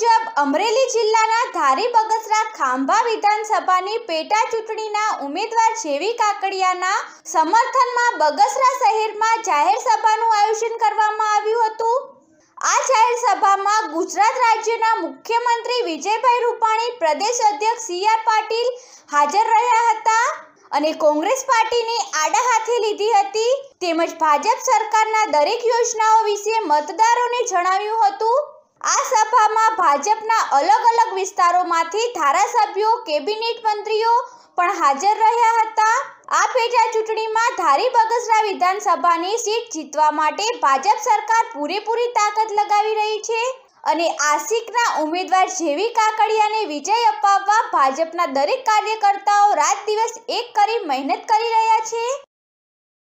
મુજબ અમરેલી જિલ્લાના ધારી બગસરા ખાંભા વિધાનસભાની પેટા ચૂંટણીના ઉમેદવાર જેવી કાકડિયાના સમર્થનમાં બગસરા શહેરમાં જાહેર સભાનું આયોજન કરવામાં આવ્યું હતું આ જાહેર સભામાં ગુજરાત રાજ્યના મુખ્યમંત્રી વિજયભાઈ રૂપાણી પ્રદેશ અધ્યક્ષ સી આર પાટીલ હાજર રહ્યા હતા અને કોંગ્રેસ પાર્ટીની આડા હાથે લીધી હતી તેમજ ભાજપ સરકારના દરેક યોજનાઓ વિશે મતદારોને જણાવ્યું હતું આ સભામાં ભાજપના અલગ અલગ વિસ્તારોમાંથી ધારાસભ્યો કેબિનેટ મંત્રીઓ પણ હાજર રહ્યા હતા આ પેટા ચૂંટણીમાં ધારી બગસરા વિધાનસભાની સીટ જીતવા માટે ભાજપ સરકાર પૂરેપૂરી તાકાત લગાવી રહી છે અને આસિકના ઉમેદવાર જેવી કાકડિયાને વિજય અપાવવા ભાજપના દરેક કાર્યકર્તાઓ રાત દિવસ એક કરી મહેનત કરી રહ્યા છે